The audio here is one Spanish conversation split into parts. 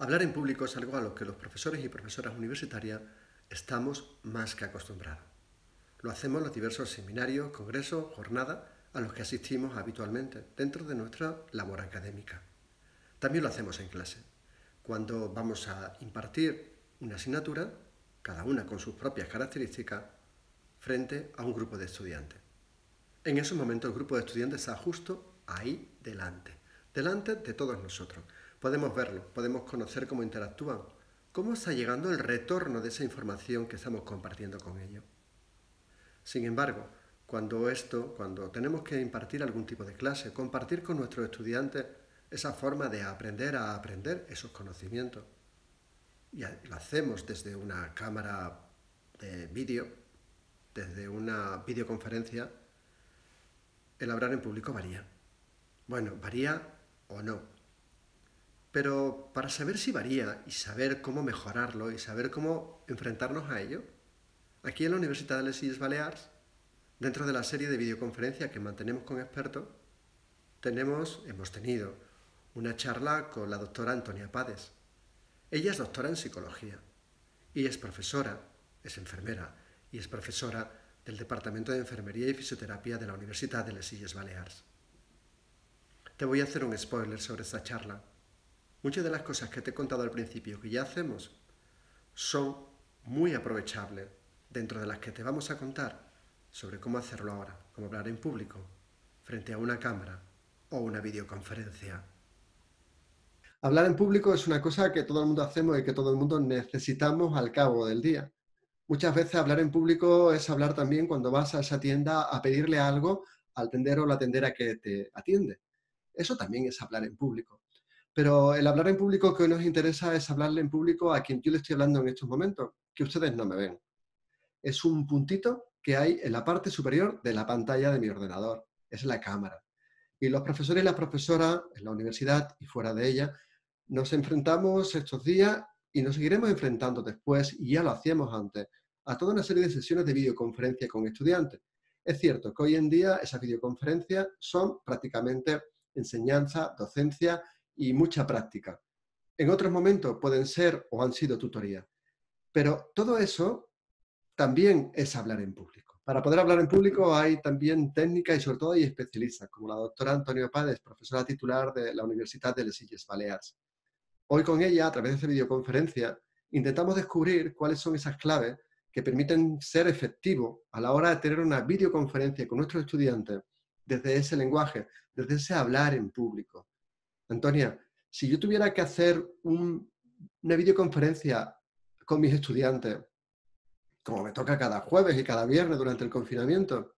Hablar en público es algo a lo que los profesores y profesoras universitarias estamos más que acostumbrados. Lo hacemos en los diversos seminarios, congresos, jornadas a los que asistimos habitualmente dentro de nuestra labor académica. También lo hacemos en clase. Cuando vamos a impartir una asignatura, cada una con sus propias características, frente a un grupo de estudiantes. En esos momentos el grupo de estudiantes está justo ahí delante, delante de todos nosotros. Podemos verlo, podemos conocer cómo interactúan, cómo está llegando el retorno de esa información que estamos compartiendo con ellos. Sin embargo, cuando esto, cuando tenemos que impartir algún tipo de clase, compartir con nuestros estudiantes esa forma de aprender a aprender esos conocimientos, y lo hacemos desde una cámara de vídeo, desde una videoconferencia, el hablar en público varía. Bueno, varía o no, pero para saber si varía y saber cómo mejorarlo y saber cómo enfrentarnos a ello, aquí en la Universidad de Les Illes Balears, dentro de la serie de videoconferencias que mantenemos con expertos, tenemos, hemos tenido una charla con la doctora Antonia Pades. Ella es doctora en psicología y es profesora, es enfermera y es profesora del Departamento de Enfermería y Fisioterapia de la Universidad de Les Illes Balears. Te voy a hacer un spoiler sobre esta charla muchas de las cosas que te he contado al principio que ya hacemos son muy aprovechables dentro de las que te vamos a contar sobre cómo hacerlo ahora, cómo hablar en público, frente a una cámara o una videoconferencia. Hablar en público es una cosa que todo el mundo hacemos y que todo el mundo necesitamos al cabo del día. Muchas veces hablar en público es hablar también cuando vas a esa tienda a pedirle algo al tendero o la tendera que te atiende. Eso también es hablar en público. Pero el hablar en público que hoy nos interesa es hablarle en público a quien yo le estoy hablando en estos momentos, que ustedes no me ven. Es un puntito que hay en la parte superior de la pantalla de mi ordenador. Es la cámara. Y los profesores y las profesoras en la universidad y fuera de ella nos enfrentamos estos días y nos seguiremos enfrentando después, y ya lo hacíamos antes, a toda una serie de sesiones de videoconferencia con estudiantes. Es cierto que hoy en día esas videoconferencias son prácticamente enseñanza, docencia y mucha práctica. En otros momentos pueden ser o han sido tutorías. Pero todo eso también es hablar en público. Para poder hablar en público hay también técnicas y sobre todo hay especialistas, como la doctora Antonio Páez, profesora titular de la Universidad de Les Illes Baleares. Hoy con ella, a través de esta videoconferencia, intentamos descubrir cuáles son esas claves que permiten ser efectivo a la hora de tener una videoconferencia con nuestros estudiantes desde ese lenguaje, desde ese hablar en público. Antonia, si yo tuviera que hacer una videoconferencia con mis estudiantes, como me toca cada jueves y cada viernes durante el confinamiento,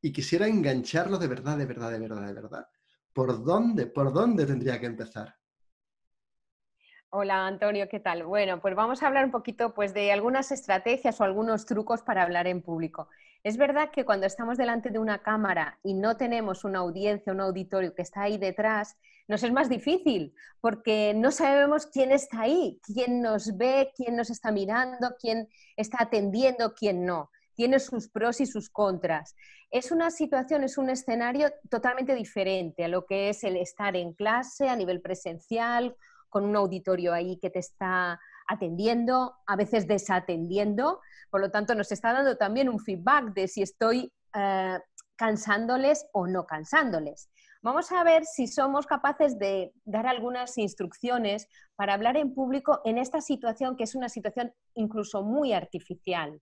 y quisiera engancharlos de verdad, de verdad, de verdad, de verdad, ¿por dónde, por dónde tendría que empezar? Hola Antonio, ¿qué tal? Bueno, pues vamos a hablar un poquito pues, de algunas estrategias o algunos trucos para hablar en público. Es verdad que cuando estamos delante de una cámara y no tenemos una audiencia, un auditorio que está ahí detrás, nos es más difícil porque no sabemos quién está ahí, quién nos ve, quién nos está mirando, quién está atendiendo, quién no. Tiene sus pros y sus contras. Es una situación, es un escenario totalmente diferente a lo que es el estar en clase a nivel presencial, con un auditorio ahí que te está atendiendo, a veces desatendiendo por lo tanto, nos está dando también un feedback de si estoy eh, cansándoles o no cansándoles. Vamos a ver si somos capaces de dar algunas instrucciones para hablar en público en esta situación que es una situación incluso muy artificial.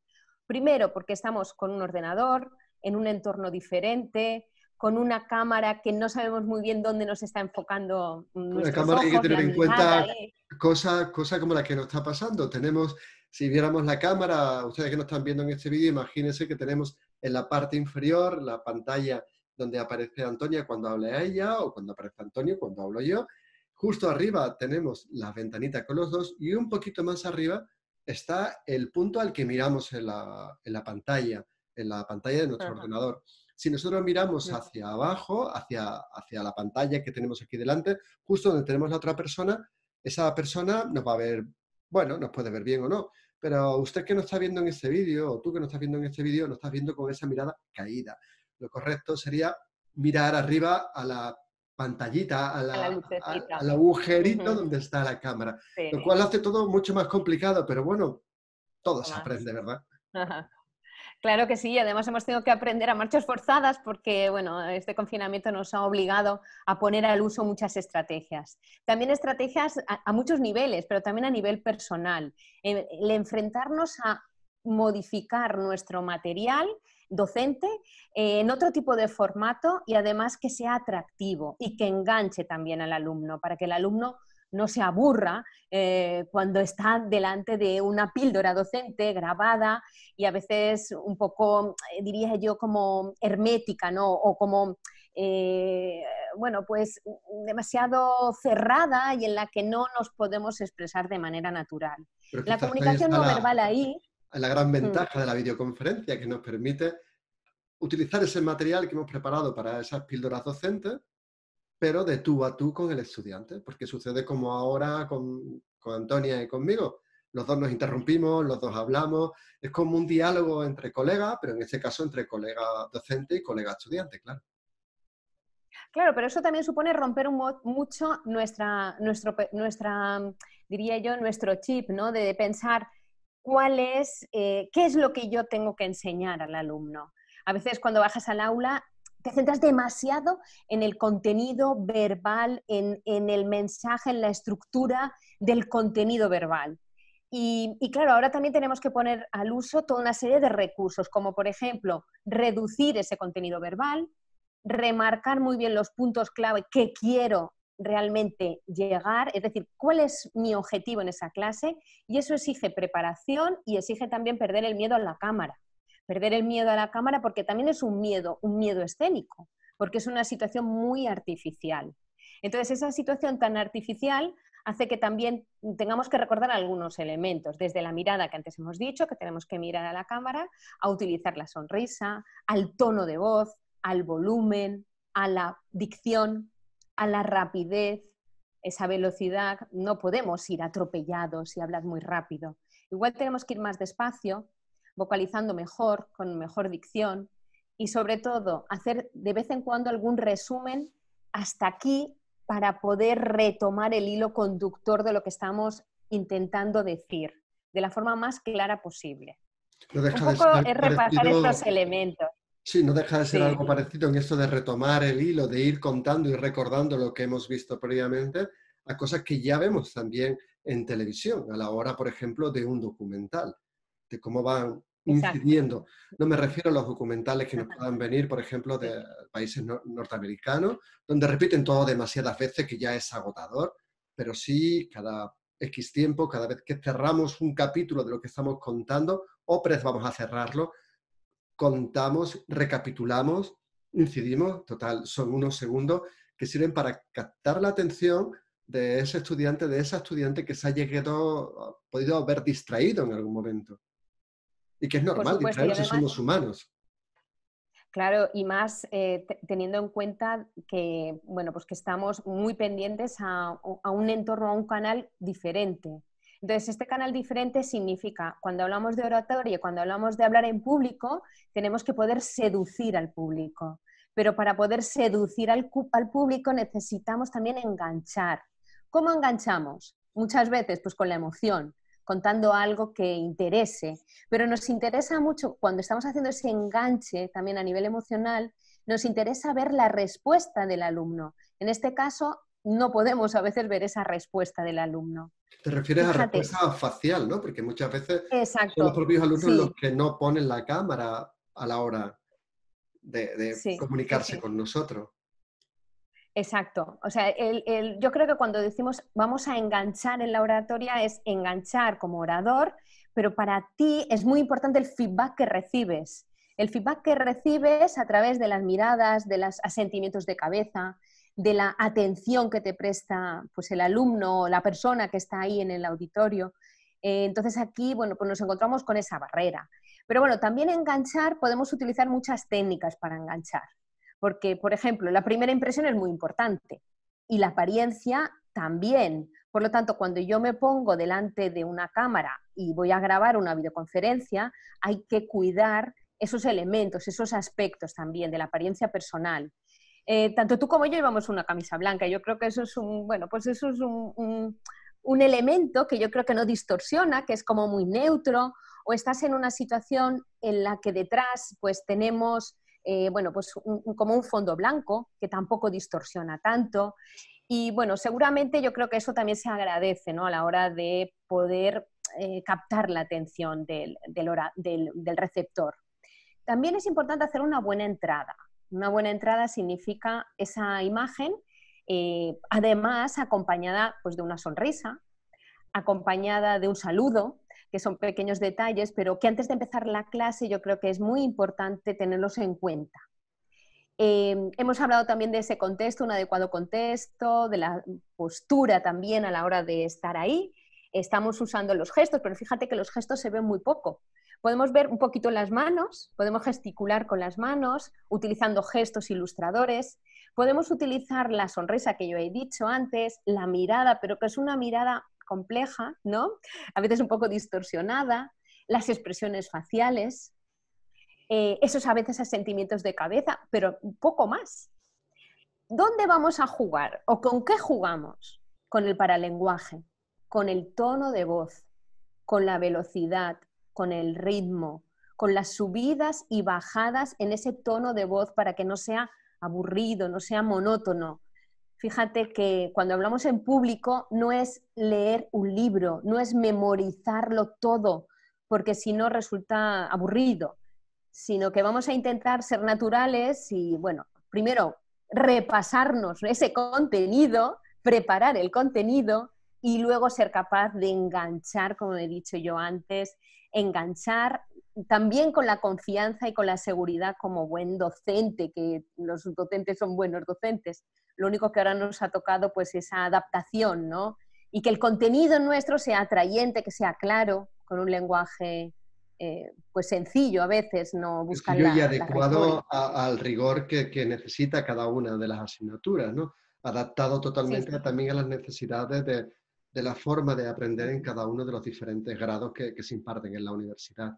Primero, porque estamos con un ordenador, en un entorno diferente, con una cámara que no sabemos muy bien dónde nos está enfocando. Mm, nuestros la cámara hay que tener en cuenta cosas cosa como la que nos está pasando. Tenemos si viéramos la cámara, ustedes que nos están viendo en este vídeo, imagínense que tenemos en la parte inferior la pantalla donde aparece Antonia cuando habla a ella o cuando aparece Antonio cuando hablo yo. Justo arriba tenemos la ventanita con los dos y un poquito más arriba está el punto al que miramos en la, pantalla, en la pantalla de nuestro ordenador. Si nosotros miramos hacia abajo, hacia, hacia la pantalla que tenemos aquí delante, justo donde tenemos la otra persona, esa persona nos va a ver bueno, nos puede ver bien o no, pero usted que no está viendo en este vídeo, o tú que no estás viendo en este vídeo, no estás viendo con esa mirada caída. Lo correcto sería mirar arriba a la pantallita, a la, al agujerito donde está la cámara, lo cual hace todo mucho más complicado, pero bueno, todo se aprende, ¿verdad? Claro que sí, además hemos tenido que aprender a marchas forzadas porque, bueno, este confinamiento nos ha obligado a poner al uso muchas estrategias. También estrategias a, muchos niveles, pero también a nivel personal. Eh, el, enfrentarnos a modificar nuestro material docente eh, en otro tipo de formato y además que sea atractivo y que enganche también al alumno para que el alumno no se aburra eh, cuando está delante de una píldora docente grabada y a veces un poco, eh, diría yo, como hermética, ¿no? O como eh, bueno, pues demasiado cerrada y en la que no nos podemos expresar de manera natural. La comunicación no verbal ahí... La gran mm. ventaja de la videoconferencia que nos permite utilizar ese material que hemos preparado para esas píldoras docentes pero de tú a tú con el estudiante, porque sucede como ahora con, Antonia y conmigo. Los dos nos interrumpimos, los dos hablamos, es como un diálogo entre colegas, pero en este caso entre colega docente y colega estudiante, claro. Claro, pero eso también supone romper mucho nuestra, nuestro, nuestra, mm, diría yo, nuestro chip, ¿no? De, pensar cuál es, eh, qué es lo que yo tengo que enseñar al alumno. A veces cuando bajas al aula te centras demasiado en el contenido verbal, en, el mensaje, en la estructura del contenido verbal. Y, y, claro, ahora también tenemos que poner al uso toda una serie de recursos, como por ejemplo reducir ese contenido verbal, remarcar muy bien los puntos clave que quiero realmente llegar, es decir, cuál es mi objetivo en esa clase, y eso exige preparación y exige también perder el miedo a la cámara perder el miedo a la cámara porque también es un miedo, un miedo escénico, porque es una situación muy artificial. Entonces, esa situación tan artificial hace que también tengamos que recordar algunos elementos, desde la mirada que antes hemos dicho, que tenemos que mirar a la cámara, a utilizar la sonrisa, al tono de voz, al volumen, a la dicción, a la rapidez, esa velocidad. No podemos ir atropellados y hablar muy rápido. Igual tenemos que ir más despacio vocalizando mejor, con mejor dicción y sobre todo hacer de vez en cuando algún resumen hasta aquí para poder retomar el hilo conductor de lo que estamos intentando decir de la forma más clara posible. No es repasar estos elementos. Sí, no deja de ser algo parecido en esto de retomar el hilo, de ir contando y recordando lo que hemos visto previamente a cosas que ya vemos también en televisión, a la hora, por ejemplo, de un documental, de cómo van incidiendo. No me refiero a los documentales que nos puedan venir, por ejemplo, de países norteamericanos, donde repiten todo demasiadas veces que ya es agotador, pero sí cada X tiempo, cada vez que cerramos un capítulo de lo que estamos contando, o vamos a cerrarlo, contamos, recapitulamos, incidimos, total, son unos segundos que sirven para captar la atención de ese estudiante, de esa estudiante que se ha llegado, podido haber distraído en algún momento y que es normal, supuesto, somos humanos. Claro, y más eh, teniendo en cuenta que, bueno, pues que estamos muy pendientes a, un entorno, a un canal diferente. Entonces, este canal diferente significa, cuando hablamos de oratoria, cuando hablamos de hablar en público, tenemos que poder seducir al público. Pero para poder seducir al, al público necesitamos también enganchar. ¿Cómo enganchamos? Muchas veces, pues con la emoción, contando algo que interese. Pero nos interesa mucho, cuando estamos haciendo ese enganche también a nivel emocional, nos interesa ver la respuesta del alumno. En este caso, no podemos a veces ver esa respuesta del alumno. Te refieres a a respuesta facial, ¿no? Porque muchas veces son los propios alumnos los que no ponen la cámara a la hora de, comunicarse con nosotros. Exacto. O sea, yo creo que cuando decimos vamos a enganchar en la oratoria es enganchar como orador, pero para ti es muy importante el feedback que recibes. El feedback que recibes a través de las miradas, de los asentimientos de cabeza, de la atención que te presta pues, el alumno o la persona que está ahí en el auditorio. Eh, entonces aquí bueno, pues nos encontramos con esa barrera. Pero bueno, también enganchar, podemos utilizar muchas técnicas para enganchar. Porque, por ejemplo, la primera impresión es muy importante y la apariencia también. Por lo tanto, cuando yo me pongo delante de una cámara y voy a grabar una videoconferencia, hay que cuidar esos elementos, esos aspectos también de la apariencia personal. Eh, tanto tú como yo llevamos una camisa blanca. Yo creo que eso es un, bueno, pues eso es un elemento que yo creo que no distorsiona, que es como muy neutro, o estás en una situación en la que detrás pues tenemos eh, bueno, pues como un fondo blanco que tampoco distorsiona tanto. Y bueno, seguramente yo creo que eso también se agradece ¿no? a la hora de poder eh, captar la atención del, receptor. También es importante hacer una buena entrada. Una buena entrada significa esa imagen eh, además acompañada pues, de una sonrisa, acompañada de un saludo, que son pequeños detalles, pero que antes de empezar la clase yo creo que es muy importante tenerlos en cuenta. Eh, hemos hablado también de ese contexto, un adecuado contexto, de la postura también a la hora de estar ahí. Estamos usando los gestos, pero fíjate que los gestos se ven muy poco. Podemos ver un poquito las manos, podemos gesticular con las manos, utilizando gestos ilustradores. Podemos utilizar la sonrisa que yo he dicho antes, la mirada, pero que es una mirada compleja, ¿no? A veces un poco distorsionada, las expresiones faciales, eh, esos a veces sentimientos de cabeza, pero un poco más. ¿Dónde vamos a jugar o con qué jugamos? Con el paralenguaje, con el tono de voz, con la velocidad, con el ritmo, con las subidas y bajadas en ese tono de voz para que no sea aburrido, no sea monótono, fíjate que cuando hablamos en público no es leer un libro, no es memorizarlo todo, porque si no resulta aburrido, sino que vamos a intentar ser naturales y, bueno, primero repasarnos ese contenido, preparar el contenido y luego ser capaz de enganchar, como he dicho yo antes, enganchar también con la confianza y con la seguridad como buen docente, que los docentes son buenos docentes, lo único que ahora nos ha tocado pues esa adaptación, ¿no? Y que el contenido nuestro sea atrayente, que sea claro, con un lenguaje eh, pues sencillo a veces, no buscar y adecuado al rigor que, necesita cada una de las asignaturas, ¿no? Adaptado totalmente también a las necesidades de, la forma de aprender en cada uno de los diferentes grados que, que se imparten en la universidad.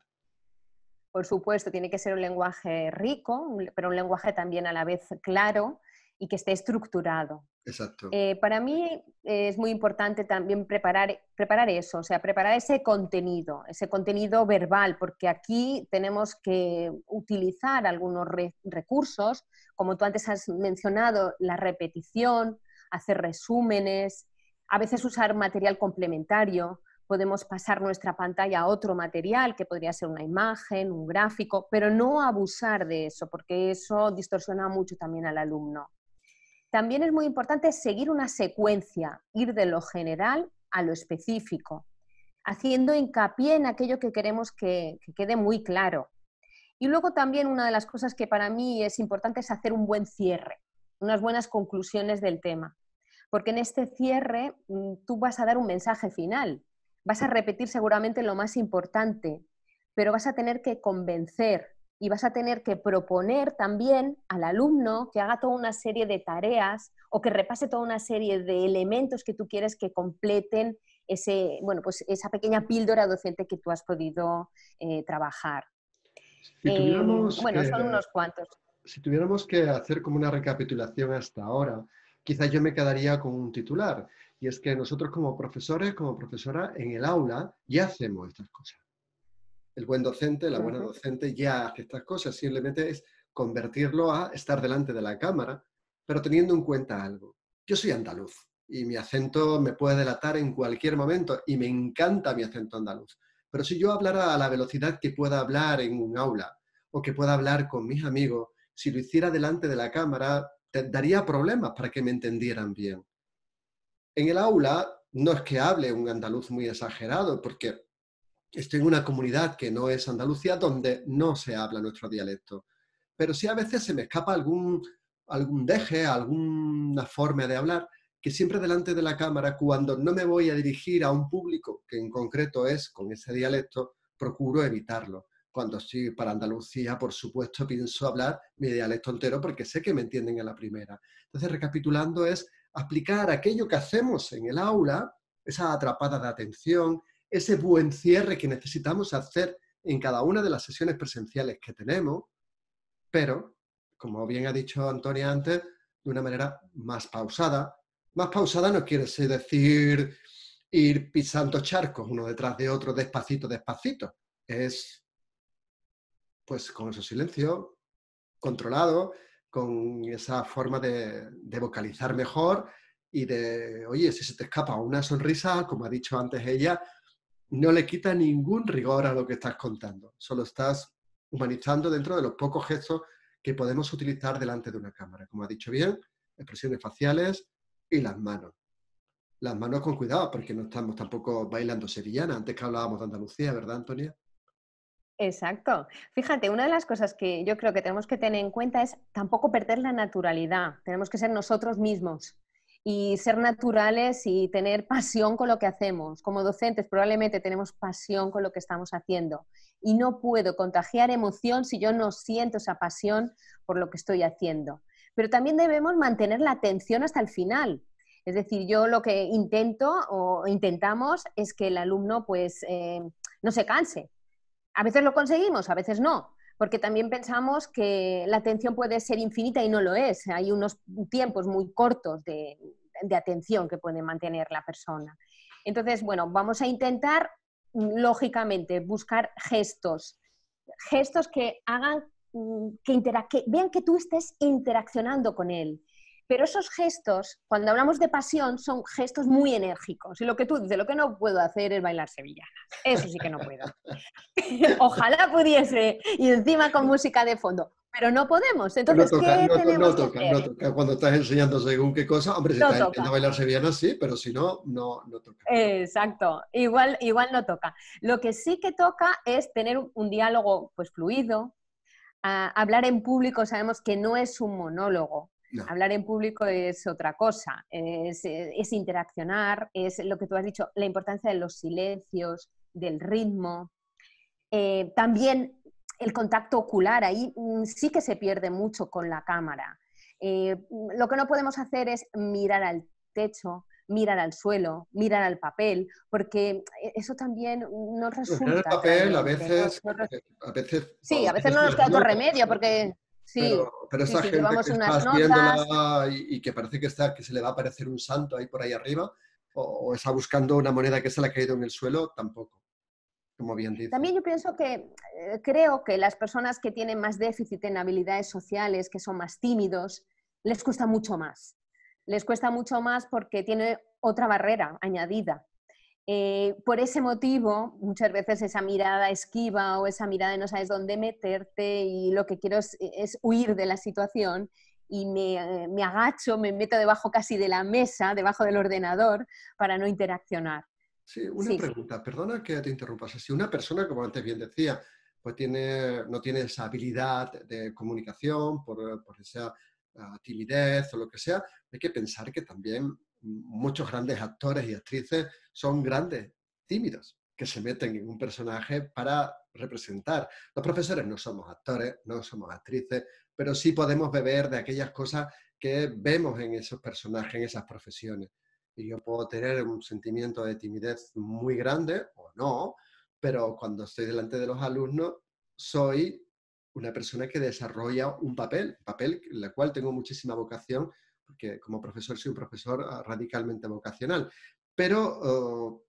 Por supuesto, tiene que ser un lenguaje rico, pero un lenguaje también a la vez claro, y que esté estructurado. Exacto. Eh, para mí es muy importante también preparar, preparar eso, o sea, preparar ese contenido, ese contenido verbal, porque aquí tenemos que utilizar algunos recursos, como tú antes has mencionado, la repetición, hacer resúmenes, a veces usar material complementario, podemos pasar nuestra pantalla a otro material, que podría ser una imagen, un gráfico, pero no abusar de eso, porque eso distorsiona mucho también al alumno. También es muy importante seguir una secuencia, ir de lo general a lo específico, haciendo hincapié en aquello que queremos que, quede muy claro. Y luego también una de las cosas que para mí es importante es hacer un buen cierre, unas buenas conclusiones del tema, porque en este cierre mm, tú vas a dar un mensaje final, vas a repetir seguramente lo más importante, pero vas a tener que convencer, y vas a tener que proponer también al alumno que haga toda una serie de tareas o que repase toda una serie de elementos que tú quieres que completen ese, bueno, pues esa pequeña píldora docente que tú has podido eh, trabajar. Eh, bueno, son unos cuantos. Si tuviéramos que hacer como una recapitulación hasta ahora, quizás yo me quedaría con un titular, y es que nosotros como profesores, como profesora, en el aula ya hacemos estas cosas. El buen docente, la buena docente ya hace estas cosas, simplemente es convertirlo a estar delante de la cámara, pero teniendo en cuenta algo. Yo soy andaluz y mi acento me puede delatar en cualquier momento y me encanta mi acento andaluz. Pero si yo hablara a la velocidad que pueda hablar en un aula o que pueda hablar con mis amigos, si lo hiciera delante de la cámara, daría problemas para que me entendieran bien. En el aula no es que hable un andaluz muy exagerado, porque estoy en una comunidad que no es Andalucía, donde no se habla nuestro dialecto. Pero sí a veces se me escapa algún, algún deje, alguna forma de hablar, que siempre delante de la cámara, cuando no me voy a dirigir a un público, que en concreto es con ese dialecto, procuro evitarlo. Cuando estoy para Andalucía, por supuesto, pienso hablar mi dialecto entero porque sé que me entienden en la primera. Entonces, recapitulando, es aplicar aquello que hacemos en el aula, esa atrapada de atención, ese buen cierre que necesitamos hacer en cada una de las sesiones presenciales que tenemos, pero, como bien ha dicho Antonia antes, de una manera más pausada. Más pausada no quiere decir ir pisando charcos uno detrás de otro, despacito, despacito. Es, pues, con ese silencio controlado, con esa forma de, de vocalizar mejor y de, oye, si se te escapa una sonrisa, como ha dicho antes ella, no le quita ningún rigor a lo que estás contando, solo estás humanizando dentro de los pocos gestos que podemos utilizar delante de una cámara. Como ha dicho bien, expresiones faciales y las manos. Las manos con cuidado, porque no estamos tampoco bailando sevillana, antes que hablábamos de Andalucía, ¿verdad, Antonia? Exacto. Fíjate, una de las cosas que yo creo que tenemos que tener en cuenta es tampoco perder la naturalidad. Tenemos que ser nosotros mismos y ser naturales y tener pasión con lo que hacemos. Como docentes probablemente tenemos pasión con lo que estamos haciendo y no puedo contagiar emoción si yo no siento esa pasión por lo que estoy haciendo. Pero también debemos mantener la atención hasta el final. Es decir, yo lo que intento o intentamos es que el alumno pues eh, no se canse. A veces lo conseguimos, a veces no, porque también pensamos que la atención puede ser infinita y no lo es. Hay unos tiempos muy cortos de, atención que puede mantener la persona. Entonces, bueno, vamos a intentar, lógicamente, buscar gestos, gestos que hagan, mm, que, que vean que tú estés interaccionando con él, pero esos gestos, cuando hablamos de pasión, son gestos muy enérgicos. Y lo que tú dices, lo que no puedo hacer es bailar sevillana. Eso sí que no puedo. Ojalá pudiese. Y encima con música de fondo. Pero no podemos. Entonces, no toca, no, toca, No toca. Cuando estás enseñando según qué cosa, hombre, si no estás enseñando bailar sevillana, sí, pero si no, no, toca. Exacto. Igual, igual no toca. Lo que sí que toca es tener un diálogo pues, fluido, ah, hablar en público sabemos que no es un monólogo, Hablar en público es otra cosa, eh, es, interaccionar, es lo que tú has dicho, la importancia de los silencios, del ritmo. Eh, también el contacto ocular, ahí mm, sí que se pierde mucho con la cámara. Eh, mm, lo que no podemos hacer es mirar al techo, mirar al suelo, mirar al papel, porque eso también no resulta. Mirar el papel a veces... Sí, a veces no nos queda otro remedio, porque Sí, pero, esa gente que está y, que parece que, está, que se le va a aparecer un santo ahí por ahí arriba, o, está buscando una moneda que se le ha caído en el suelo, tampoco. Como bien dice. También yo pienso que eh, creo que las personas que tienen más déficit en habilidades sociales, que son más tímidos, les cuesta mucho más. Les cuesta mucho más porque tiene otra barrera añadida. Eh, por ese motivo, muchas veces esa mirada esquiva o esa mirada de no sabes dónde meterte y lo que quiero es, huir de la situación y eh, me, agacho, me meto debajo casi de la mesa, debajo del ordenador, para no interaccionar. Sí, una pregunta, perdona que te interrumpas. Si una persona, como antes bien decía, pues tiene, no tiene esa habilidad de comunicación por, por esa ah, timidez o lo que sea, hay que pensar que también muchos grandes actores y actrices son grandes tímidos que se meten en un personaje para representar. Los profesores no somos actores, no somos actrices, pero sí podemos beber de aquellas cosas que vemos en esos personajes, en esas profesiones. Y yo puedo tener un sentimiento de timidez muy grande o no, pero cuando estoy delante de los alumnos soy una persona que desarrolla un papel, papel en el cual tengo muchísima vocación que como profesor soy un profesor ah, radicalmente vocacional, pero oh,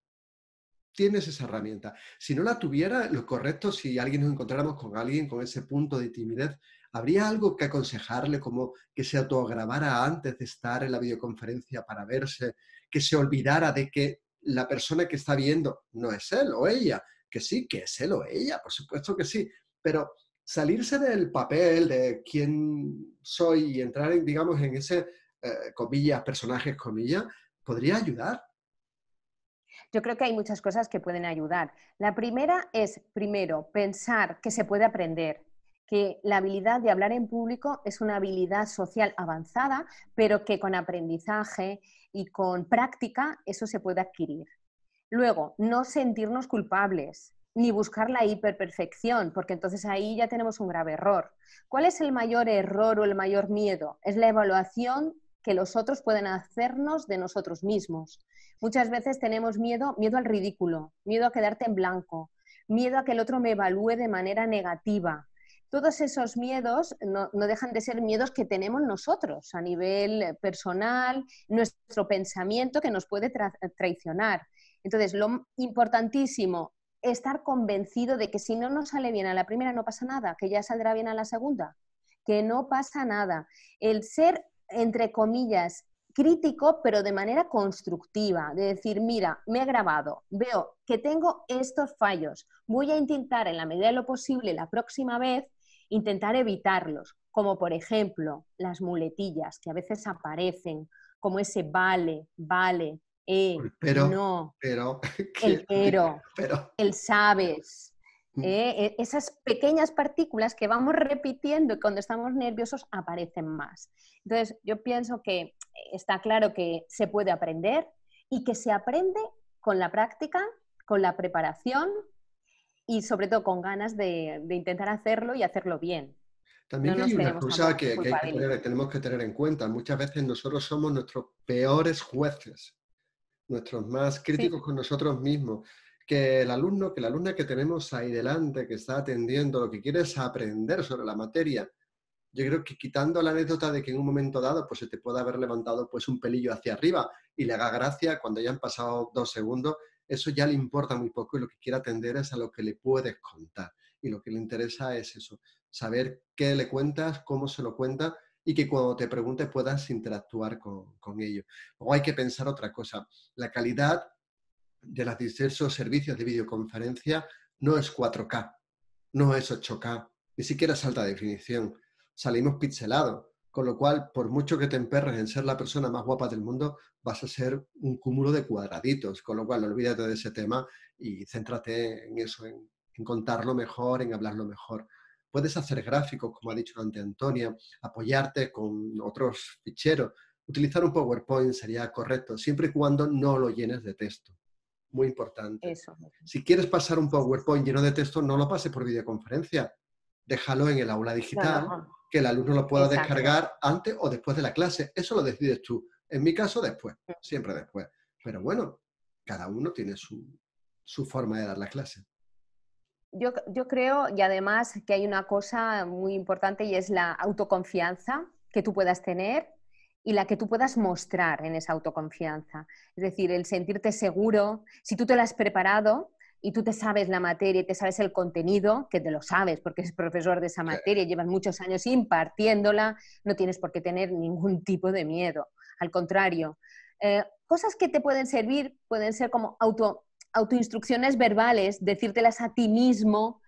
tienes esa herramienta. Si no la tuviera, lo correcto, si alguien nos encontráramos con alguien con ese punto de timidez, ¿habría algo que aconsejarle como que se autograbara antes de estar en la videoconferencia para verse, que se olvidara de que la persona que está viendo no es él o ella? Que sí, que es él o ella, por supuesto que sí, pero salirse del papel de quién soy y entrar, en, digamos, en ese eh, comillas, personajes, comillas, podría ayudar. Yo creo que hay muchas cosas que pueden ayudar. La primera es, primero, pensar que se puede aprender, que la habilidad de hablar en público es una habilidad social avanzada, pero que con aprendizaje y con práctica eso se puede adquirir. Luego, no sentirnos culpables ni buscar la hiperperfección, porque entonces ahí ya tenemos un grave error. ¿Cuál es el mayor error o el mayor miedo? Es la evaluación que los otros pueden hacernos de nosotros mismos. Muchas veces tenemos miedo, miedo al ridículo, miedo a quedarte en blanco, miedo a que el otro me evalúe de manera negativa. Todos esos miedos no, dejan de ser miedos que tenemos nosotros a nivel personal, nuestro pensamiento que nos puede traicionar. Entonces, lo importantísimo, estar convencido de que si no nos sale bien a la primera no pasa nada, que ya saldrá bien a la segunda, que no pasa nada. El ser entre comillas, crítico, pero de manera constructiva, de decir, mira, me he grabado, veo que tengo estos fallos, voy a intentar en la medida de lo posible la próxima vez intentar evitarlos, como por ejemplo las muletillas que a veces aparecen, como ese vale, vale, eh, pero, no, pero, el pero, pero, el sabes, Mm. Eh, e, esas pequeñas partículas que vamos repitiendo y cuando estamos nerviosos aparecen más. Entonces, yo pienso que eh, está claro que se puede aprender y que se aprende con la práctica, con la preparación y sobre todo con ganas de, intentar hacerlo y hacerlo bien. También hay una cosa que, tenemos que tener en cuenta. Muchas veces nosotros somos nuestros peores jueces, nuestros más críticos con nosotros mismos que el alumno, que la alumna que tenemos ahí delante, que está atendiendo, lo que quiere es aprender sobre la materia. Yo creo que quitando la anécdota de que en un momento dado pues se te puede haber levantado pues un pelillo hacia arriba y le haga gracia cuando ya han pasado dos segundos, eso ya le importa muy poco y lo que quiere atender es a lo que le puedes contar. Y lo que le interesa es eso, saber qué le cuentas, cómo se lo cuenta y que cuando te pregunte puedas interactuar con, con ello. Luego hay que pensar otra cosa, la calidad de los diversos servicios de videoconferencia no es 4K, no es 8K, ni siquiera es alta definición. Salimos pixelados, con lo cual, por mucho que te emperres en ser la persona más guapa del mundo, vas a ser un cúmulo de cuadraditos, con lo cual olvídate de ese tema y céntrate en eso, en, en contarlo mejor, en hablarlo mejor. Puedes hacer gráficos, como ha dicho antes Antonia, apoyarte con otros ficheros. Utilizar un PowerPoint sería correcto, siempre y cuando no lo llenes de texto muy importante. Si quieres pasar un PowerPoint lleno de texto, no lo pases por videoconferencia. Déjalo en el aula digital, que el alumno lo pueda descargar antes o después de la clase. Eso lo decides tú. En mi caso, después, siempre después. Pero bueno, cada uno tiene su, forma de dar la clase. yo, creo, y además, que hay una cosa muy importante y es la autoconfianza que tú puedas tener y la que tú puedas mostrar en esa autoconfianza. Es decir, el sentirte seguro, si tú te la has preparado y tú te sabes la materia y te sabes el contenido, que te lo sabes porque es profesor de esa materia, llevas muchos años impartiéndola, no tienes por qué tener ningún tipo de miedo. Al contrario, eh, cosas que te pueden servir pueden ser como autoinstrucciones verbales, decírtelas a ti mismo,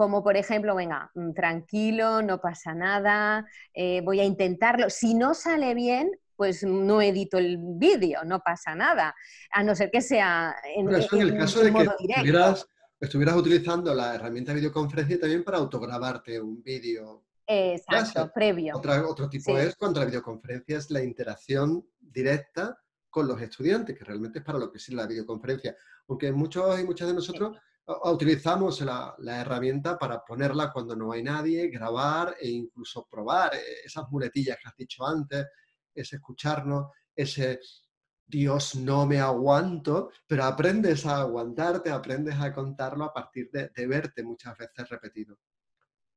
como por ejemplo, venga, mm, tranquilo, no pasa nada, eh, voy a intentarlo. Si no sale bien, pues no edito el vídeo, no pasa nada, a no ser que sea en, el caso de que Estuvieras, utilizando la herramienta de videoconferencia también para autograbarte un vídeo. Exacto, previo. otro tipo es cuando la videoconferencia es la interacción directa con los estudiantes, que realmente es para lo que es la videoconferencia. Aunque muchos y muchas de nosotros utilizamos la, herramienta para ponerla cuando no hay nadie, grabar e incluso probar eh, esas muletillas que has dicho antes, ese escucharnos, ese Dios no me aguanto, pero aprendes a aguantarte, aprendes a contarlo a partir de verte muchas veces repetido.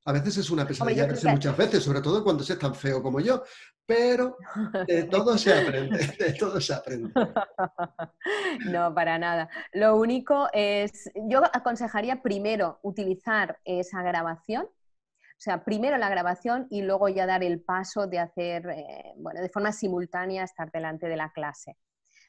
A veces es una pesadilla, muchas veces, sobre todo cuando se es tan feo como yo, pero de todo se aprende, de todo se aprende. No, para nada. Lo único es, yo aconsejaría primero utilizar esa grabación, o sea, primero la grabación y luego ya dar el paso de hacer, eh, bueno, de forma simultánea estar delante de la clase.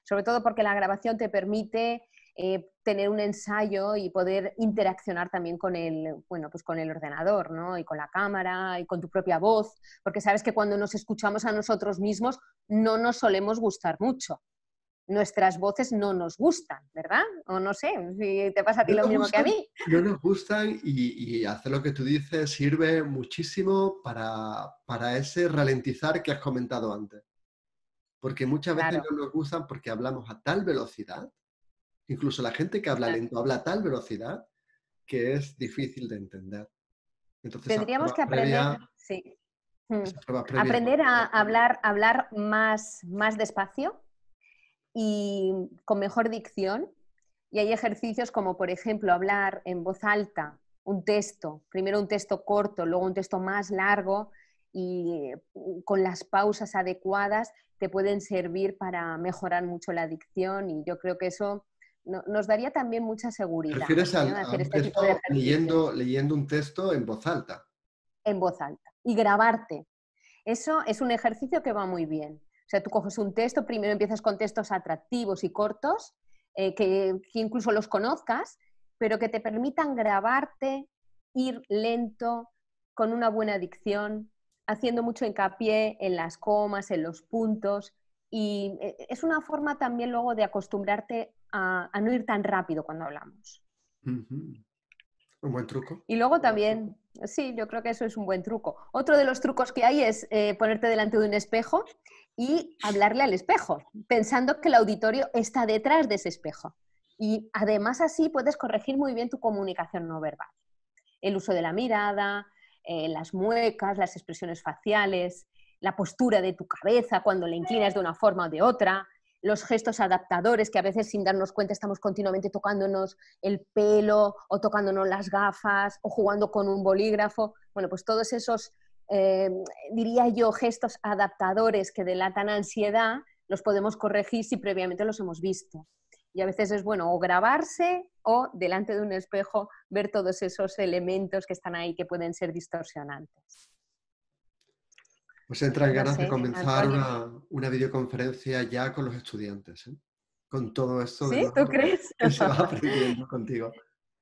Sobre todo porque la grabación te permite eh, tener un ensayo y poder interaccionar también con el, bueno, pues con el ordenador, ¿no? Y con la cámara y con tu propia voz, porque sabes que cuando nos escuchamos a nosotros mismos no nos solemos gustar mucho. Nuestras voces no nos gustan, ¿verdad? O no sé, si te pasa a ti lo mismo que a mí. No nos gustan y, hacer lo que tú dices sirve muchísimo para, ese ralentizar que has comentado antes. Porque muchas veces no nos gustan porque hablamos a tal velocidad Incluso la gente que habla lento habla a tal velocidad que es difícil de entender. Entonces, Tendríamos que aprender, aprender a hablar, hablar más, más despacio y con mejor dicción. Y hay ejercicios como, por ejemplo, hablar en voz alta un texto, primero un texto corto, luego un texto más largo y uh, con las pausas adecuadas te pueden servir para mejorar mucho la dicción y yo creo que eso nos daría también mucha seguridad. ¿Refieres a, este leyendo, leyendo un texto en voz alta? En voz alta. Y grabarte. Eso es un ejercicio que va muy bien. O sea, tú coges un texto, primero empiezas con textos atractivos y cortos, eh, que, que incluso los conozcas, pero que te permitan grabarte, ir lento, con una buena dicción, haciendo mucho hincapié en las comas, en los puntos. Y eh, es una forma también luego de acostumbrarte a, no ir tan rápido cuando hablamos. Un buen truco. Y luego también, sí, yo creo que eso es un buen truco. Otro de los trucos que hay es eh, ponerte delante de un espejo y hablarle al espejo, pensando que el auditorio está detrás de ese espejo. Y además así puedes corregir muy bien tu comunicación no verbal. El uso de la mirada, eh, las muecas, las expresiones faciales, la postura de tu cabeza cuando le inclinas de una forma o de otra, los gestos adaptadores, que a veces sin darnos cuenta estamos continuamente tocándonos el pelo o tocándonos las gafas o jugando con un bolígrafo. Bueno, pues todos esos, eh, diría yo, gestos adaptadores que delatan ansiedad, los podemos corregir si previamente los hemos visto. Y a veces es bueno o grabarse o delante de un espejo ver todos esos elementos que están ahí que pueden ser distorsionantes. Pues entran ganas de comenzar una, una, videoconferencia ya con los estudiantes, ¿eh? con todo esto. ¿Sí? ¿Tú crees? Que se va aprendiendo contigo.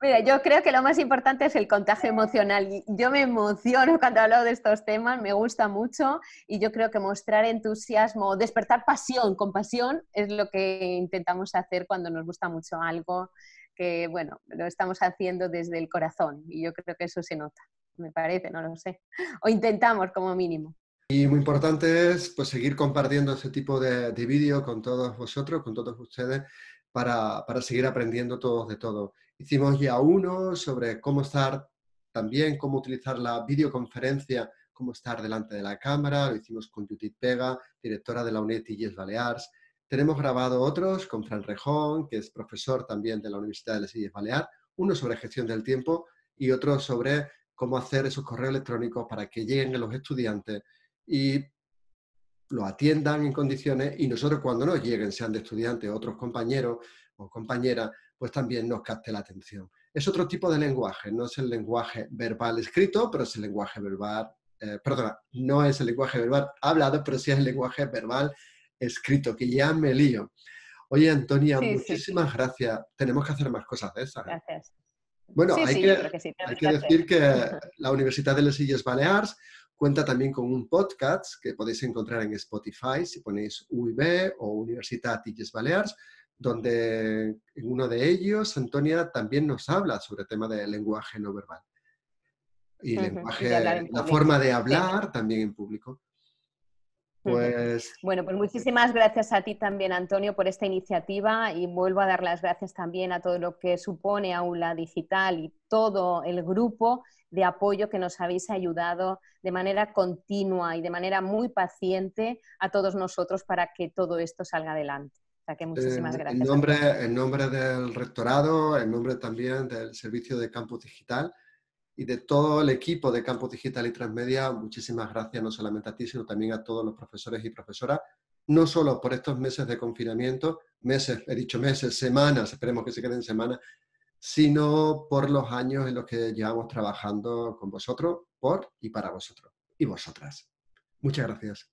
Mira, yo creo que lo más importante es el contagio emocional. Yo me emociono cuando hablo de estos temas, me gusta mucho y yo creo que mostrar entusiasmo, despertar pasión, compasión, es lo que intentamos hacer cuando nos gusta mucho algo, que bueno, lo estamos haciendo desde el corazón y yo creo que eso se nota, me parece, no lo sé. O intentamos como mínimo. Y muy importante es pues, seguir compartiendo este tipo de, de vídeo con todos vosotros, con todos ustedes, para, para, seguir aprendiendo todos de todo. Hicimos ya uno sobre cómo estar también, cómo utilizar la videoconferencia, cómo estar delante de la cámara, lo hicimos con Judith Pega, directora de la UNED y Yes Balears. Tenemos grabado otros con Fran Rejón, que es profesor también de la Universidad de las Islas Baleares, uno sobre gestión del tiempo y otro sobre cómo hacer esos correos electrónicos para que lleguen a los estudiantes y lo atiendan en condiciones y nosotros cuando nos lleguen, sean de estudiantes otros compañeros o compañeras, pues también nos capte la atención. Es otro tipo de lenguaje, no es el lenguaje verbal escrito, pero es el lenguaje verbal, eh, perdona, no es el lenguaje verbal hablado, pero sí es el lenguaje verbal escrito, que ya me lío. Oye, Antonia, muchísimas gracias. Tenemos que hacer más cosas de esas. ¿eh? Gracias. Bueno, hay, que, decir que la Universidad de Les Illes Balears Cuenta también con un podcast que podéis encontrar en Spotify si ponéis UIB o Universitat Illes Balears, donde en uno de ellos Antonia también nos habla sobre el tema del lenguaje no verbal. Y lenguaje, la forma de hablar también en público. Pues bueno, pues eh, muchísimas gracias a ti también, Antonio, por esta iniciativa y vuelvo a dar las gracias también a todo lo que supone Aula Digital y todo el grupo de apoyo que nos habéis ayudado de manera continua y de manera muy paciente a todos nosotros para que todo esto salga adelante. muchísimas gracias. En nombre, nombre del rectorado, en nombre también del Servicio de Campus Digital, y de todo el equipo de Campo Digital y Transmedia, muchísimas gracias no solamente a ti, sino también a todos los profesores y profesoras, no solo por estos meses de confinamiento, meses, he dicho meses, semanas, esperemos que se queden semanas, sino por los años en los que llevamos trabajando con vosotros, por y para vosotros y vosotras. Muchas gracias.